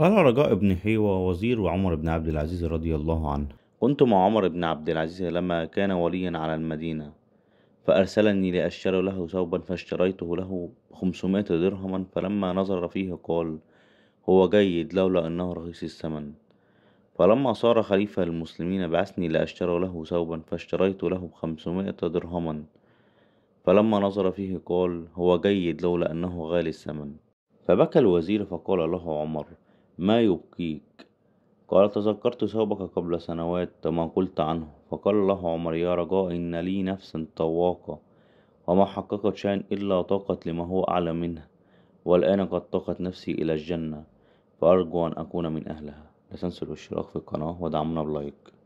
قال رجاء بن حيوة وزير عمر بن عبد العزيز رضي الله عنه كنت مع عمر بن عبد العزيز لما كان وليا على المدينة فأرسلني لأشتري له ثوبا فاشتريته له خمسمائة درهما فلما نظر فيه قال هو جيد لولا أنه رخيص الثمن فلما صار خليفة المسلمين بعثني لأشتري له ثوبا فاشتريت له خمسمائة درهما فلما نظر فيه قال هو جيد لولا أنه غالي الثمن فبكى الوزير فقال له عمر ما يبكيك قال تذكرت ثوبك قبل سنوات ما قلت عنه فقال له عمر يا رجاء إن لي نفسا طواقة وما حققت شان إلا طاقت لما هو أعلى منها والآن قد طاقت نفسي إلى الجنة فأرجو أن أكون من أهلها لا تنسوا الاشتراك في القناة ودعمنا بلايك